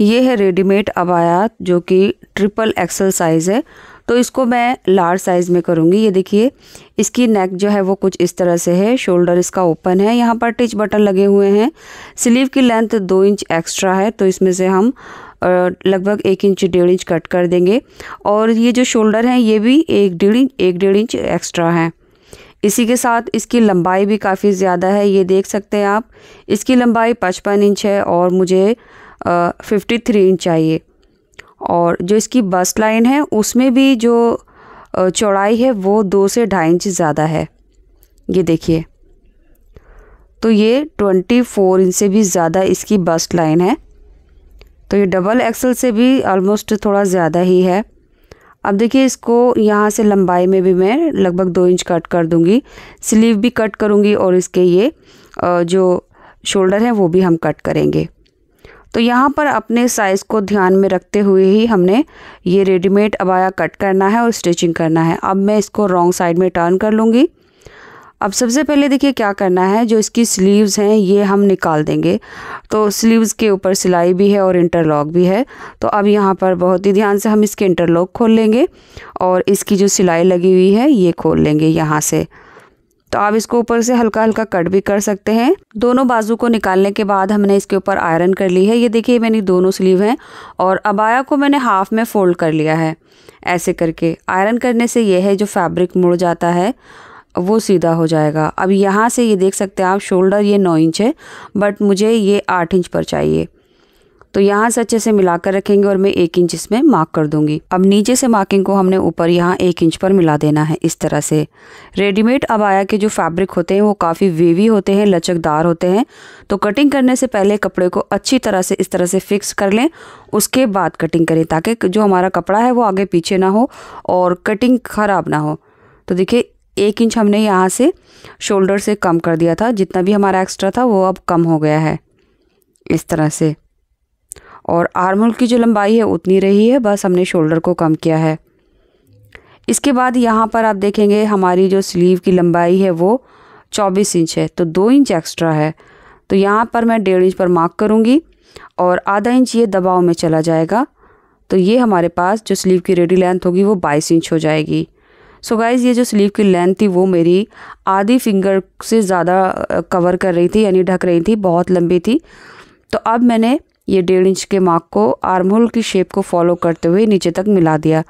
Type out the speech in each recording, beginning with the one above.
ये है readymade abaya जो कि ट्रिपल एक्सल साइज़ है तो इसको मैं लार्ज साइज़ में करूँगी ये देखिए इसकी नेक जो है वो कुछ इस तरह से है शोल्डर इसका ओपन है यहाँ पर टिच बटन लगे हुए हैं स्लीव की लेंथ दो इंच एक्स्ट्रा है तो इसमें से हम लगभग एक इंच डेढ़ इंच कट कर देंगे और ये जो शोल्डर हैं ये भी एक डेढ़ इंच एक डेढ़ इंच एक्स्ट्रा है इसी के साथ इसकी लंबाई भी काफ़ी ज़्यादा है ये देख सकते हैं आप इसकी लंबाई पचपन इंच है और मुझे फिफ्टी थ्री इंच चाहिए और जो इसकी बस लाइन है उसमें भी जो चौड़ाई है वो दो से ढाई इंच ज़्यादा है ये देखिए तो ये ट्वेंटी फोर इंच से भी ज़्यादा इसकी बस्ट लाइन है तो ये डबल एक्सल से भी ऑलमोस्ट थोड़ा ज़्यादा ही है अब देखिए इसको यहाँ से लंबाई में भी मैं लगभग दो इंच कट कर दूँगी स्लीव भी कट करूँगी और इसके ये जो शोल्डर हैं वो भी हम कट करेंगे तो यहाँ पर अपने साइज़ को ध्यान में रखते हुए ही हमने ये रेडीमेड अबाया कट करना है और स्टिचिंग करना है अब मैं इसको रॉन्ग साइड में टर्न कर लूँगी अब सबसे पहले देखिए क्या करना है जो इसकी स्लीव्स हैं ये हम निकाल देंगे तो स्लीव्स के ऊपर सिलाई भी है और इंटरलॉक भी है तो अब यहाँ पर बहुत ही ध्यान से हम इसके इंटरलॉक खोल लेंगे और इसकी जो सिलाई लगी हुई है ये खोल लेंगे यहाँ से तो आप इसको ऊपर से हल्का हल्का कट भी कर सकते हैं दोनों बाजू को निकालने के बाद हमने इसके ऊपर आयरन कर ली है ये देखिए मैंने दोनों स्लीव हैं और अबाया को मैंने हाफ में फ़ोल्ड कर लिया है ऐसे करके आयरन करने से यह है जो फैब्रिक मुड़ जाता है वो सीधा हो जाएगा अब यहाँ से ये देख सकते हैं आप शोल्डर ये नौ इंच है बट मुझे ये आठ इंच पर चाहिए तो यहाँ से अच्छे से मिलाकर रखेंगे और मैं एक इंच इसमें मार्क कर दूंगी अब नीचे से मार्किंग को हमने ऊपर यहाँ एक इंच पर मिला देना है इस तरह से रेडीमेड अबाया के जो फैब्रिक होते हैं वो काफ़ी वेवी होते हैं लचकदार होते हैं तो कटिंग करने से पहले कपड़े को अच्छी तरह से इस तरह से फिक्स कर लें उसके बाद कटिंग करें ताकि जो हमारा कपड़ा है वो आगे पीछे ना हो और कटिंग ख़राब ना हो तो देखिए एक इंच हमने यहाँ से शोल्डर से कम कर दिया था जितना भी हमारा एक्स्ट्रा था वो अब कम हो गया है इस तरह से और आर्म होल की जो लंबाई है उतनी रही है बस हमने शोल्डर को कम किया है इसके बाद यहाँ पर आप देखेंगे हमारी जो स्लीव की लंबाई है वो चौबीस इंच है तो दो इंच एक्स्ट्रा है तो यहाँ पर मैं डेढ़ इंच पर मार्क करूँगी और आधा इंच ये दबाव में चला जाएगा तो ये हमारे पास जो स्लीव की रेडी लेंथ होगी वो बाईस इंच हो जाएगी सो so गाइज़ ये जो स्लीव की लेंथ थी वो मेरी आधी फिंगर से ज़्यादा कवर कर रही थी यानी ढक रही थी बहुत लंबी थी तो अब मैंने ये डेढ़ इंच के मार्क को आर्म होल की शेप को फॉलो करते हुए नीचे तक मिला दिया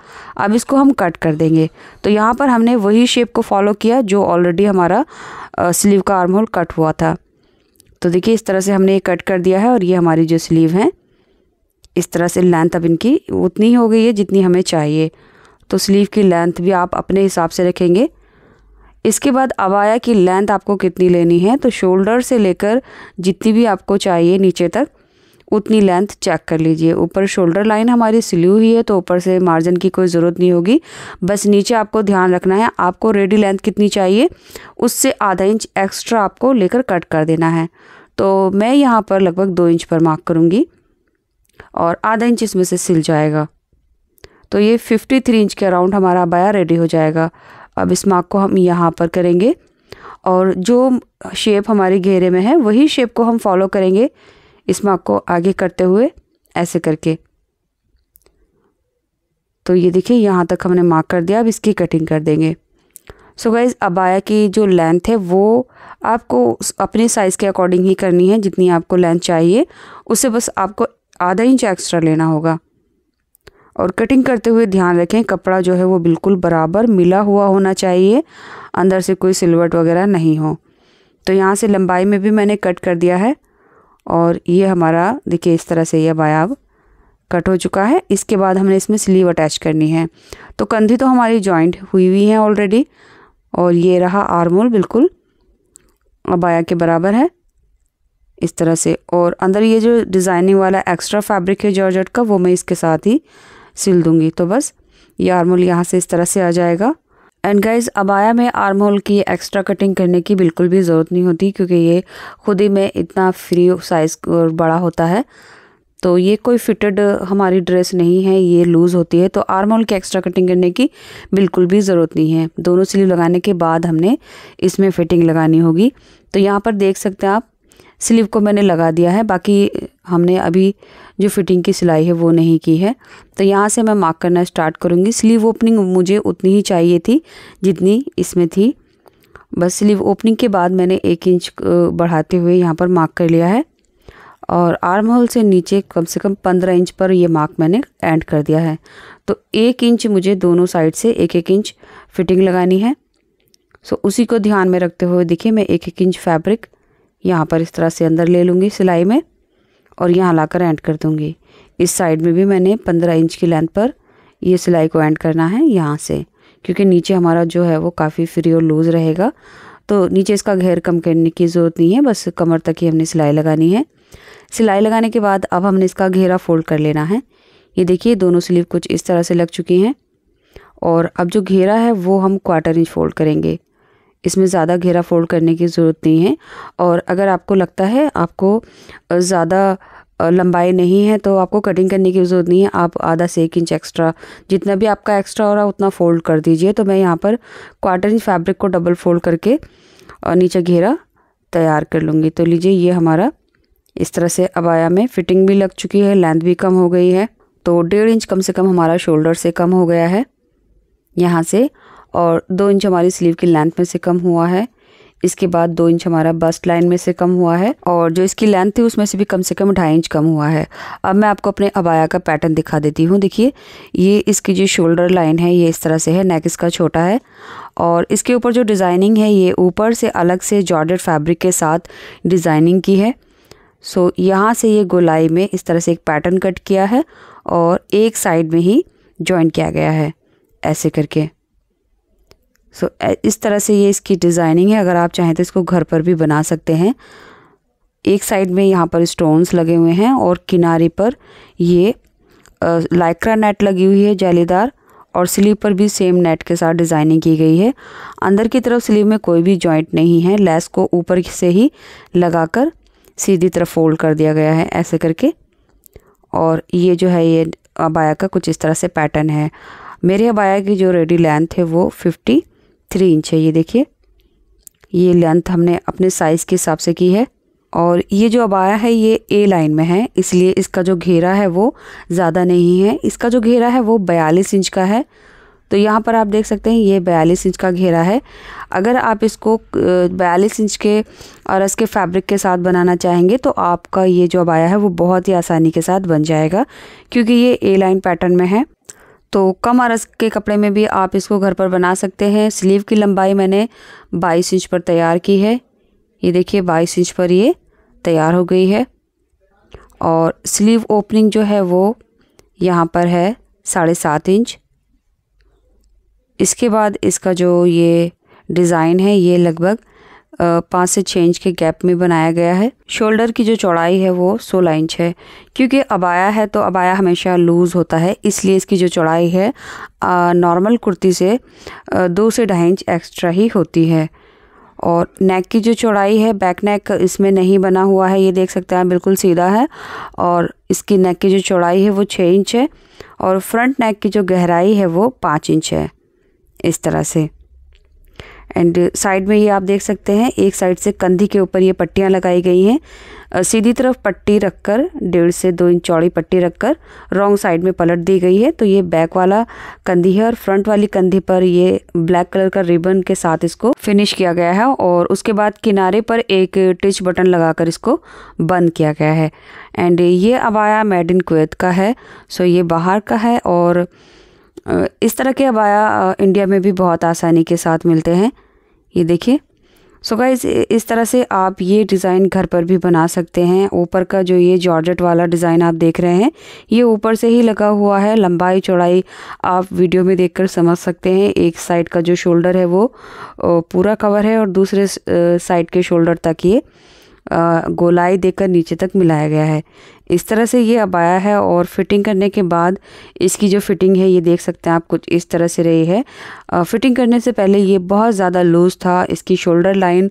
अब इसको हम कट कर देंगे तो यहाँ पर हमने वही शेप को फॉलो किया जो ऑलरेडी हमारा स्लीव का आर्म होल कट हुआ था तो देखिए इस तरह से हमने ये कट कर दिया है और ये हमारी जो स्लीव है इस तरह से लेंथ अब इनकी उतनी हो गई है जितनी हमें चाहिए तो स्लीव की लेंथ भी आप अपने हिसाब से रखेंगे इसके बाद अब आया कि लेंथ आपको कितनी लेनी है तो शोल्डर से लेकर जितनी भी आपको चाहिए नीचे तक उतनी लेंथ चेक कर लीजिए ऊपर शोल्डर लाइन हमारी सिली हुई है तो ऊपर से मार्जिन की कोई ज़रूरत नहीं होगी बस नीचे आपको ध्यान रखना है आपको रेडी लेंथ कितनी चाहिए उससे आधा इंच एक्स्ट्रा आपको लेकर कट कर देना है तो मैं यहाँ पर लगभग दो इंच पर मार्क करूँगी और आधा इंच इसमें से सिल जाएगा तो ये फिफ्टी थ्री इंच के अराउंड हमारा बाया रेडी हो जाएगा अब इस मार्क को हम यहाँ पर करेंगे और जो शेप हमारे घेरे में है वही शेप को हम फॉलो करेंगे इस मार्क को आगे करते हुए ऐसे करके तो ये देखिए यहाँ तक हमने मार्क कर दिया अब इसकी कटिंग कर देंगे सो so गाइज़ अबाया की जो लेंथ है वो आपको अपने साइज़ के अकॉर्डिंग ही करनी है जितनी आपको लेंथ चाहिए उससे बस आपको आधा इंच एक्स्ट्रा लेना होगा और कटिंग करते हुए ध्यान रखें कपड़ा जो है वो बिल्कुल बराबर मिला हुआ होना चाहिए अंदर से कोई सिलवट वगैरह नहीं हो तो यहाँ से लंबाई में भी मैंने कट कर दिया है और ये हमारा देखिए इस तरह से ये बायाब कट हो चुका है इसके बाद हमने इसमें स्लीव अटैच करनी है तो कंधी तो हमारी जॉइंट हुई हुई है ऑलरेडी और ये रहा आर्मोल बिल्कुल अबाया के बराबर है इस तरह से और अंदर ये जो डिज़ाइनिंग वाला एक्स्ट्रा फैब्रिक है जॉर्जट का वो मैं इसके साथ ही सिल दूँगी तो बस ये आर्मोल यहाँ से इस तरह से आ जाएगा एंड गाइस अबाया में आर्म होल की एक्स्ट्रा कटिंग करने की बिल्कुल भी ज़रूरत नहीं होती क्योंकि ये खुद ही में इतना फ्री साइज़ और बड़ा होता है तो ये कोई फिटेड हमारी ड्रेस नहीं है ये लूज़ होती है तो आर्म होल की एक्स्ट्रा कटिंग करने की बिल्कुल भी ज़रूरत नहीं है दोनों स्लीव लगाने के बाद हमने इसमें फिटिंग लगानी होगी तो यहाँ पर देख सकते हैं आप स्लीव को मैंने लगा दिया है बाकी हमने अभी जो फिटिंग की सिलाई है वो नहीं की है तो यहाँ से मैं मार्क करना स्टार्ट करूँगी स्लीव ओपनिंग मुझे उतनी ही चाहिए थी जितनी इसमें थी बस स्लीव ओपनिंग के बाद मैंने एक इंच बढ़ाते हुए यहाँ पर मार्क कर लिया है और आर्म होल से नीचे कम से कम पंद्रह इंच पर ये मार्क मैंने एंड कर दिया है तो एक इंच मुझे दोनों साइड से एक एक इंच फिटिंग लगानी है सो उसी को ध्यान में रखते हुए देखिए मैं एक एक इंच फैब्रिक यहाँ पर इस तरह से अंदर ले लूँगी सिलाई में और यहाँ लाकर एंड कर दूँगी इस साइड में भी मैंने पंद्रह इंच की लेंथ पर ये सिलाई को एंड करना है यहाँ से क्योंकि नीचे हमारा जो है वो काफ़ी फ्री और लूज़ रहेगा तो नीचे इसका घेर कम करने की ज़रूरत नहीं है बस कमर तक ही हमने सिलाई लगानी है सिलाई लगाने के बाद अब हमने इसका घेरा फोल्ड कर लेना है ये देखिए दोनों स्लीव कुछ इस तरह से लग चुकी हैं और अब जो घेरा है वो हम क्वार्टर इंच फोल्ड करेंगे इसमें ज़्यादा घेरा फोल्ड करने की ज़रूरत नहीं है और अगर आपको लगता है आपको ज़्यादा लंबाई नहीं है तो आपको कटिंग करने की ज़रूरत नहीं है आप आधा से एक इंच एक्स्ट्रा जितना भी आपका एक्स्ट्रा हो रहा उतना फ़ोल्ड कर दीजिए तो मैं यहाँ पर क्वार्टर इंच फैब्रिक को डबल फोल्ड करके और नीचे घेरा तैयार कर लूँगी तो लीजिए ये हमारा इस तरह से अबाया में फिटिंग भी लग चुकी है लेंथ भी कम हो गई है तो डेढ़ इंच कम से कम हमारा शोल्डर से कम हो गया है यहाँ से और दो इंच हमारी स्लीव की लेंथ में से कम हुआ है इसके बाद दो इंच हमारा बस्ट लाइन में से कम हुआ है और जो इसकी लेंथ थी उसमें से भी कम से कम ढाई इंच कम हुआ है अब मैं आपको अपने अबाया का पैटर्न दिखा देती हूँ देखिए ये इसकी जो शोल्डर लाइन है ये इस तरह से है नेक इसका छोटा है और इसके ऊपर जो डिज़ाइनिंग है ये ऊपर से अलग से जॉर्डेड फैब्रिक के साथ डिज़ाइनिंग की है सो यहाँ से ये गोलाई में इस तरह से एक पैटर्न कट किया है और एक साइड में ही जॉइन किया गया है ऐसे करके सो इस तरह से ये इसकी डिज़ाइनिंग है अगर आप चाहें तो इसको घर पर भी बना सकते हैं एक साइड में यहाँ पर स्टोन्स लगे हुए हैं और किनारे पर ये लाइक्रा नेट लगी हुई है जालीदार और स्लीव पर भी सेम नेट के साथ डिज़ाइनिंग की गई है अंदर की तरफ स्लीव में कोई भी जॉइंट नहीं है लेस को ऊपर से ही लगाकर सीधी तरफ फोल्ड कर दिया गया है ऐसे करके और ये जो है ये अबाया का कुछ इस तरह से पैटर्न है मेरे अबाया की जो रेडी लेंथ है वो फिफ्टी थ्री इंच है ये देखिए ये लेंथ हमने अपने साइज़ के हिसाब से की है और ये जो अब आया है ये ए लाइन में है इसलिए इसका जो घेरा है वो ज़्यादा नहीं है इसका जो घेरा है वो बयालीस इंच का है तो यहाँ पर आप देख सकते हैं ये बयालीस इंच का घेरा है अगर आप इसको बयालीस इंच के और इसके फैब्रिक के साथ बनाना चाहेंगे तो आपका ये जो अब आया है वो बहुत ही आसानी के साथ बन जाएगा क्योंकि ये ए लाइन पैटर्न में है तो कम आरस के कपड़े में भी आप इसको घर पर बना सकते हैं स्लीव की लंबाई मैंने 22 इंच पर तैयार की है ये देखिए 22 इंच पर ये तैयार हो गई है और स्लीव ओपनिंग जो है वो यहाँ पर है साढ़े सात इंच इसके बाद इसका जो ये डिज़ाइन है ये लगभग पाँच से छः इंच के गैप में बनाया गया है शोल्डर की जो चौड़ाई है वो सोलह इंच है क्योंकि अबाया है तो अबाया हमेशा लूज़ होता है इसलिए इसकी जो चौड़ाई है नॉर्मल कुर्ती से दो से ढाई इंच एक्स्ट्रा ही होती है और नेक की जो चौड़ाई है बैक नेक इसमें नहीं बना हुआ है ये देख सकते हैं बिल्कुल सीधा है और इसकी नेक की जो चौड़ाई है वो छः इंच है और फ्रंट नेक की जो गहराई है वो पाँच इंच है इस तरह से एंड साइड uh, में ये आप देख सकते हैं एक साइड से कंधी के ऊपर ये पट्टियाँ लगाई गई हैं सीधी तरफ पट्टी रखकर डेढ़ से दो इंच चौड़ी पट्टी रखकर रॉन्ग साइड में पलट दी गई है तो ये बैक वाला कंधी है और फ्रंट वाली कंधी पर ये ब्लैक कलर का रिबन के साथ इसको फिनिश किया गया है और उसके बाद किनारे पर एक टिच बटन लगाकर इसको बंद किया गया है एंड uh, ये अबाया मेड इन कुवैत का है सो ये बाहर का है और इस तरह के अबाया इंडिया में भी बहुत आसानी के साथ मिलते हैं ये देखिए सो so गाइज इस तरह से आप ये डिज़ाइन घर पर भी बना सकते हैं ऊपर का जो ये जॉर्जेट वाला डिज़ाइन आप देख रहे हैं ये ऊपर से ही लगा हुआ है लंबाई चौड़ाई आप वीडियो में देखकर समझ सकते हैं एक साइड का जो शोल्डर है वो पूरा कवर है और दूसरे साइड के शोल्डर तक ये गोलाई देकर नीचे तक मिलाया गया है इस तरह से ये अब आया है और फिटिंग करने के बाद इसकी जो फिटिंग है ये देख सकते हैं आप कुछ इस तरह से रही है फिटिंग करने से पहले ये बहुत ज़्यादा लूज़ था इसकी शोल्डर लाइन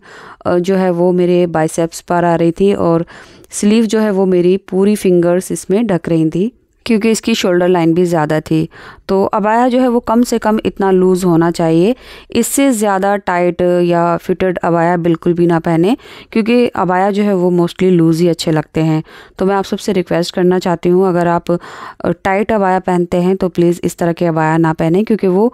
जो है वो मेरे बाइसेप्स पर आ रही थी और स्लीव जो है वो मेरी पूरी फिंगर्स इसमें ढक रही थी क्योंकि इसकी शोल्डर लाइन भी ज़्यादा थी तो अबाया जो है वो कम से कम इतना लूज़ होना चाहिए इससे ज़्यादा टाइट या फिटेड अबाया बिल्कुल भी ना पहने क्योंकि अबाया जो है वो मोस्टली लूज़ ही अच्छे लगते हैं तो मैं आप सबसे रिक्वेस्ट करना चाहती हूँ अगर आप टाइट अबाया पहनते हैं तो प्लीज़ इस तरह के अबाया ना पहने क्योंकि वो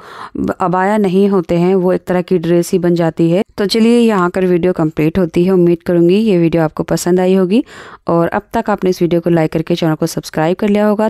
अबाया नहीं होते हैं वो एक तरह की ड्रेस ही बन जाती है तो चलिए यहाँ कर वीडियो कम्प्लीट होती है उम्मीद करूँगी ये वीडियो आपको पसंद आई होगी और अब तक आपने इस वीडियो को लाइक करके चैनल को सब्सक्राइब कर लिया होगा